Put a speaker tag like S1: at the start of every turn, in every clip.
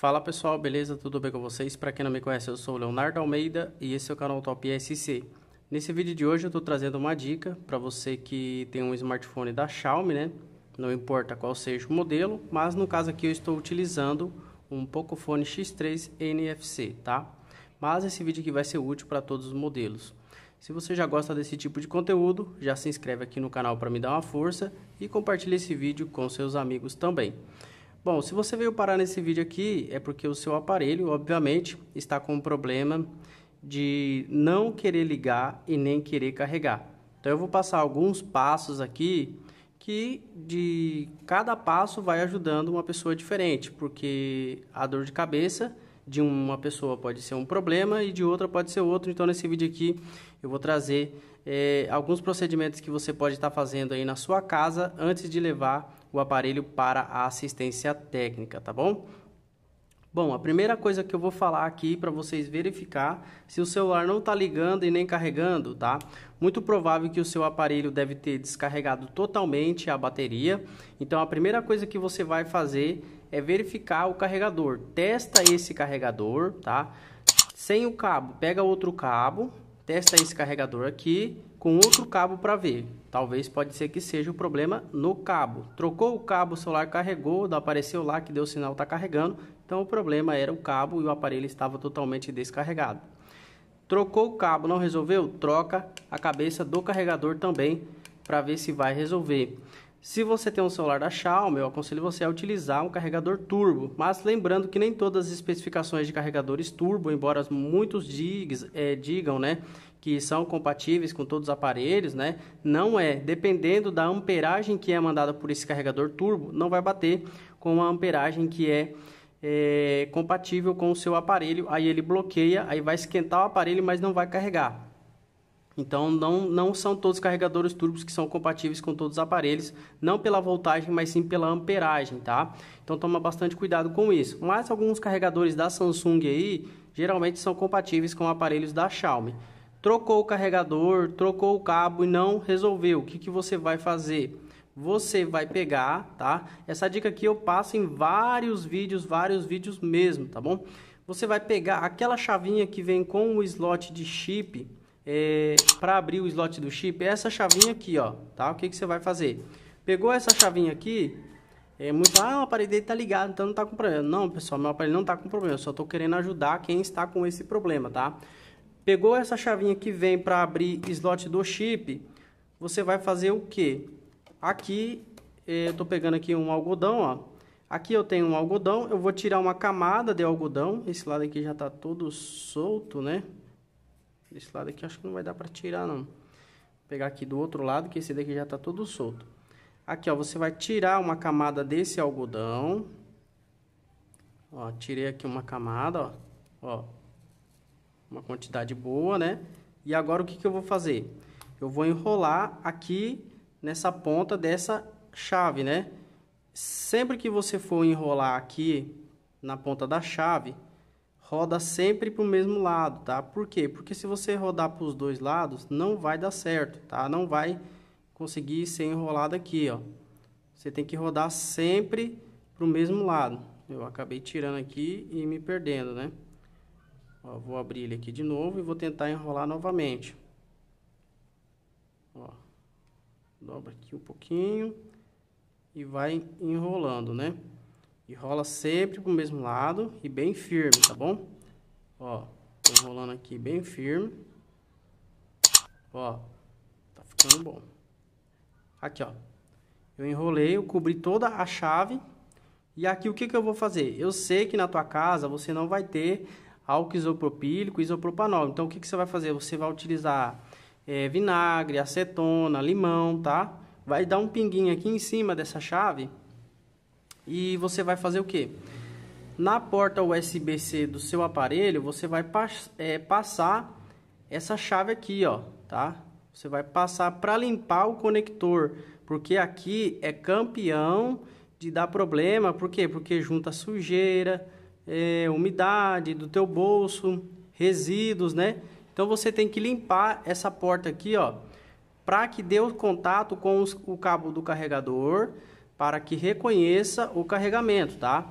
S1: Fala pessoal, beleza? Tudo bem com vocês? Para quem não me conhece, eu sou o Leonardo Almeida e esse é o canal Top SC. Nesse vídeo de hoje eu estou trazendo uma dica para você que tem um smartphone da Xiaomi, né? Não importa qual seja o modelo, mas no caso aqui eu estou utilizando um Pocophone X3 NFC, tá? Mas esse vídeo aqui vai ser útil para todos os modelos. Se você já gosta desse tipo de conteúdo, já se inscreve aqui no canal para me dar uma força e compartilhe esse vídeo com seus amigos também. Bom, se você veio parar nesse vídeo aqui, é porque o seu aparelho, obviamente, está com um problema de não querer ligar e nem querer carregar. Então eu vou passar alguns passos aqui que de cada passo vai ajudando uma pessoa diferente, porque a dor de cabeça de uma pessoa pode ser um problema e de outra pode ser outro. Então, nesse vídeo aqui, eu vou trazer é, alguns procedimentos que você pode estar tá fazendo aí na sua casa antes de levar o aparelho para a assistência técnica, tá bom? Bom, a primeira coisa que eu vou falar aqui para vocês verificar se o celular não está ligando e nem carregando, tá? Muito provável que o seu aparelho deve ter descarregado totalmente a bateria. Então a primeira coisa que você vai fazer é verificar o carregador. Testa esse carregador, tá? Sem o cabo, pega outro cabo, testa esse carregador aqui com outro cabo para ver. Talvez pode ser que seja o um problema no cabo. Trocou o cabo, o celular carregou, apareceu lá que deu sinal está carregando então o problema era o cabo e o aparelho estava totalmente descarregado. Trocou o cabo, não resolveu? Troca a cabeça do carregador também para ver se vai resolver. Se você tem um celular da Xiaomi, eu aconselho você a utilizar um carregador turbo, mas lembrando que nem todas as especificações de carregadores turbo, embora muitos digs, é, digam né, que são compatíveis com todos os aparelhos, né, não é. Dependendo da amperagem que é mandada por esse carregador turbo, não vai bater com a amperagem que é é, compatível com o seu aparelho, aí ele bloqueia, aí vai esquentar o aparelho, mas não vai carregar. Então não, não são todos os carregadores turbos que são compatíveis com todos os aparelhos, não pela voltagem, mas sim pela amperagem, tá? Então toma bastante cuidado com isso. Mas alguns carregadores da Samsung aí geralmente são compatíveis com aparelhos da Xiaomi. Trocou o carregador, trocou o cabo e não resolveu. O que, que você vai fazer? você vai pegar, tá? Essa dica aqui eu passo em vários vídeos, vários vídeos mesmo, tá bom? Você vai pegar aquela chavinha que vem com o slot de chip, é, para abrir o slot do chip, é essa chavinha aqui, ó, tá? O que, que você vai fazer? Pegou essa chavinha aqui, é muito, ah, o aparelho dele tá ligado, então não tá com problema. Não, pessoal, meu aparelho não tá com problema, eu só tô querendo ajudar quem está com esse problema, tá? Pegou essa chavinha que vem para abrir slot do chip, você vai fazer o quê? Aqui, eh, eu estou pegando aqui um algodão, ó. Aqui eu tenho um algodão, eu vou tirar uma camada de algodão. Esse lado aqui já está todo solto, né? Esse lado aqui acho que não vai dar para tirar, não. Vou pegar aqui do outro lado, que esse daqui já está todo solto. Aqui, ó, você vai tirar uma camada desse algodão. Ó, tirei aqui uma camada, ó. Ó, uma quantidade boa, né? E agora o que, que eu vou fazer? Eu vou enrolar aqui nessa ponta dessa chave, né? Sempre que você for enrolar aqui na ponta da chave, roda sempre para o mesmo lado, tá? Por quê? Porque se você rodar para os dois lados, não vai dar certo, tá? Não vai conseguir ser enrolado aqui, ó. Você tem que rodar sempre para o mesmo lado. Eu acabei tirando aqui e me perdendo, né? Ó, vou abrir ele aqui de novo e vou tentar enrolar novamente. Ó dobra aqui um pouquinho e vai enrolando, né? E rola sempre pro mesmo lado e bem firme, tá bom? Ó, enrolando aqui bem firme. Ó, tá ficando bom. Aqui, ó. Eu enrolei, eu cobri toda a chave. E aqui o que, que eu vou fazer? Eu sei que na tua casa você não vai ter álcool isopropílico, isopropanol. Então o que, que você vai fazer? Você vai utilizar é, vinagre, acetona, limão, tá? Vai dar um pinguinho aqui em cima dessa chave e você vai fazer o quê? Na porta USB-C do seu aparelho, você vai pas é, passar essa chave aqui, ó, tá? Você vai passar para limpar o conector, porque aqui é campeão de dar problema, por quê? Porque junta sujeira, é, umidade do teu bolso, resíduos, né? Então você tem que limpar essa porta aqui, ó, para que dê o contato com os, o cabo do carregador, para que reconheça o carregamento, tá?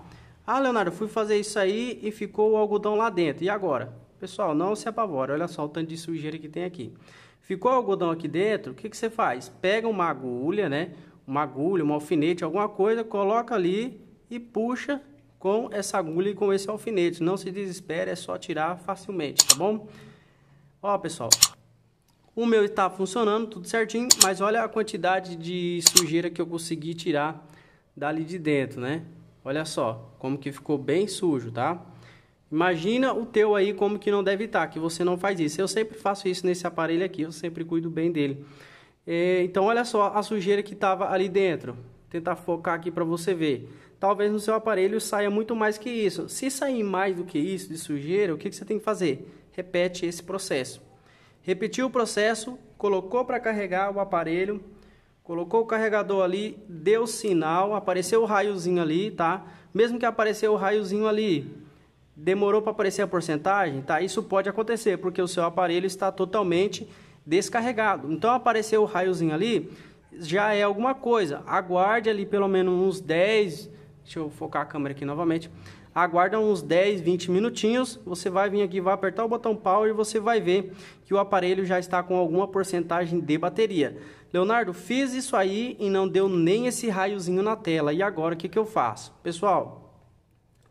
S1: Ah, Leonardo, fui fazer isso aí e ficou o algodão lá dentro. E agora? Pessoal, não se apavore, olha só o tanto de sujeira que tem aqui. Ficou o algodão aqui dentro, o que, que você faz? Pega uma agulha, né? Uma agulha, um alfinete, alguma coisa, coloca ali e puxa com essa agulha e com esse alfinete. Não se desespere, é só tirar facilmente, tá bom? Ó, pessoal, o meu está funcionando tudo certinho, mas olha a quantidade de sujeira que eu consegui tirar dali de dentro, né? Olha só, como que ficou bem sujo, tá? Imagina o teu aí como que não deve estar, tá, que você não faz isso. Eu sempre faço isso nesse aparelho aqui, eu sempre cuido bem dele. É, então olha só a sujeira que estava ali dentro. Vou tentar focar aqui para você ver. Talvez no seu aparelho saia muito mais que isso. Se sair mais do que isso de sujeira, o que, que você tem que fazer? repete esse processo. Repetiu o processo, colocou para carregar o aparelho, colocou o carregador ali, deu sinal, apareceu o raiozinho ali, tá? Mesmo que apareceu o raiozinho ali, demorou para aparecer a porcentagem, tá? Isso pode acontecer porque o seu aparelho está totalmente descarregado. Então apareceu o raiozinho ali, já é alguma coisa. Aguarde ali pelo menos uns 10, deixa eu focar a câmera aqui novamente aguarda uns 10, 20 minutinhos, você vai vir aqui, vai apertar o botão power e você vai ver que o aparelho já está com alguma porcentagem de bateria. Leonardo, fiz isso aí e não deu nem esse raiozinho na tela, e agora o que, que eu faço? Pessoal,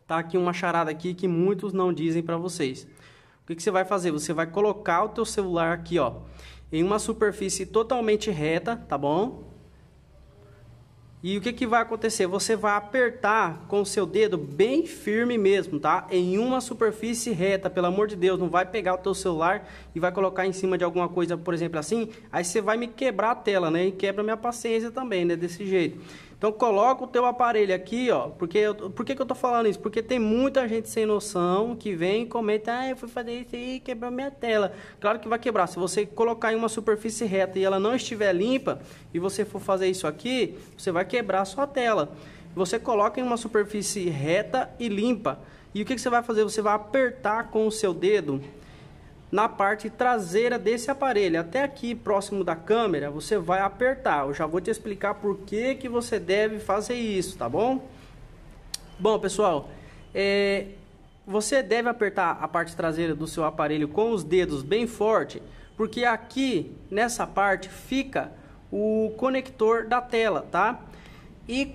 S1: tá aqui uma charada aqui que muitos não dizem para vocês. O que, que você vai fazer? Você vai colocar o teu celular aqui, ó, em uma superfície totalmente reta, tá bom? E o que, que vai acontecer? Você vai apertar com o seu dedo bem firme mesmo, tá? Em uma superfície reta, pelo amor de Deus. Não vai pegar o teu celular e vai colocar em cima de alguma coisa, por exemplo, assim. Aí você vai me quebrar a tela, né? E quebra minha paciência também, né? Desse jeito. Então coloca o teu aparelho aqui, ó. Porque eu, por que, que eu tô falando isso? Porque tem muita gente sem noção que vem e comenta, ah, eu fui fazer isso aí, quebrou minha tela. Claro que vai quebrar. Se você colocar em uma superfície reta e ela não estiver limpa, e você for fazer isso aqui, você vai quebrar a sua tela. Você coloca em uma superfície reta e limpa. E o que, que você vai fazer? Você vai apertar com o seu dedo na parte traseira desse aparelho. Até aqui, próximo da câmera, você vai apertar. Eu já vou te explicar por que, que você deve fazer isso, tá bom? Bom, pessoal, é, você deve apertar a parte traseira do seu aparelho com os dedos bem forte, porque aqui, nessa parte, fica o conector da tela, tá? E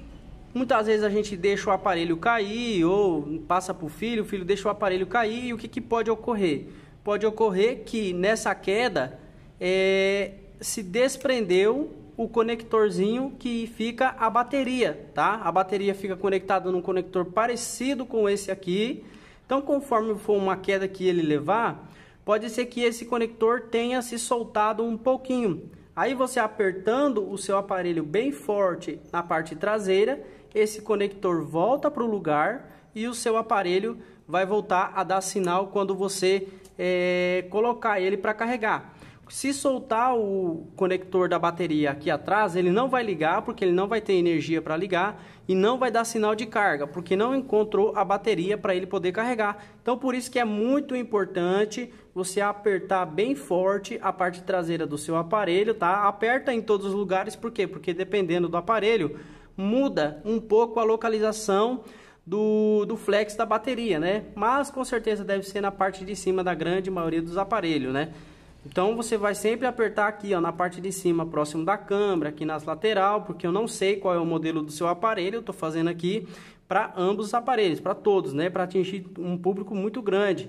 S1: Muitas vezes a gente deixa o aparelho cair ou passa para o filho, o filho deixa o aparelho cair e o que, que pode ocorrer? pode ocorrer que nessa queda é, se desprendeu o conectorzinho que fica a bateria, tá? A bateria fica conectada num conector parecido com esse aqui. Então, conforme for uma queda que ele levar, pode ser que esse conector tenha se soltado um pouquinho. Aí você apertando o seu aparelho bem forte na parte traseira, esse conector volta para o lugar e o seu aparelho vai voltar a dar sinal quando você é, colocar ele para carregar. Se soltar o conector da bateria aqui atrás, ele não vai ligar porque ele não vai ter energia para ligar e não vai dar sinal de carga, porque não encontrou a bateria para ele poder carregar. Então por isso que é muito importante você apertar bem forte a parte traseira do seu aparelho, tá? Aperta em todos os lugares, por quê? Porque dependendo do aparelho, muda um pouco a localização do, do flex da bateria, né? Mas com certeza deve ser na parte de cima da grande maioria dos aparelhos, né? Então você vai sempre apertar aqui ó, na parte de cima, próximo da câmera, aqui nas lateral, porque eu não sei qual é o modelo do seu aparelho, eu estou fazendo aqui para ambos os aparelhos, para todos, né? Para atingir um público muito grande.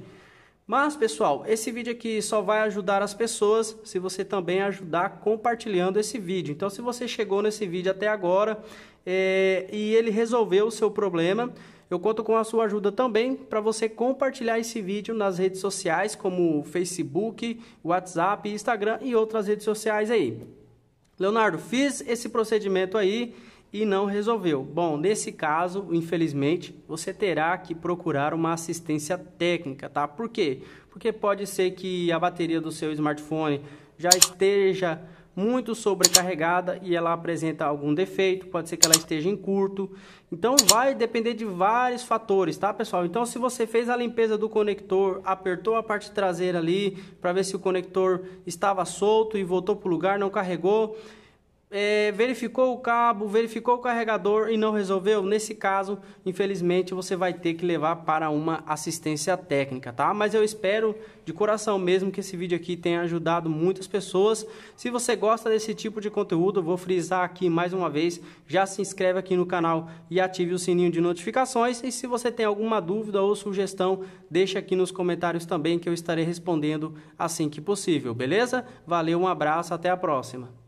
S1: Mas, pessoal, esse vídeo aqui só vai ajudar as pessoas se você também ajudar compartilhando esse vídeo. Então, se você chegou nesse vídeo até agora é, e ele resolveu o seu problema, eu conto com a sua ajuda também para você compartilhar esse vídeo nas redes sociais, como Facebook, WhatsApp, Instagram e outras redes sociais aí. Leonardo, fiz esse procedimento aí e não resolveu. Bom, nesse caso, infelizmente, você terá que procurar uma assistência técnica, tá? Por quê? Porque pode ser que a bateria do seu smartphone já esteja muito sobrecarregada e ela apresenta algum defeito, pode ser que ela esteja em curto. Então vai depender de vários fatores, tá, pessoal? Então se você fez a limpeza do conector, apertou a parte traseira ali para ver se o conector estava solto e voltou para o lugar, não carregou, é, verificou o cabo, verificou o carregador e não resolveu, nesse caso, infelizmente, você vai ter que levar para uma assistência técnica, tá? Mas eu espero de coração mesmo que esse vídeo aqui tenha ajudado muitas pessoas. Se você gosta desse tipo de conteúdo, vou frisar aqui mais uma vez, já se inscreve aqui no canal e ative o sininho de notificações. E se você tem alguma dúvida ou sugestão, deixa aqui nos comentários também que eu estarei respondendo assim que possível, beleza? Valeu, um abraço, até a próxima.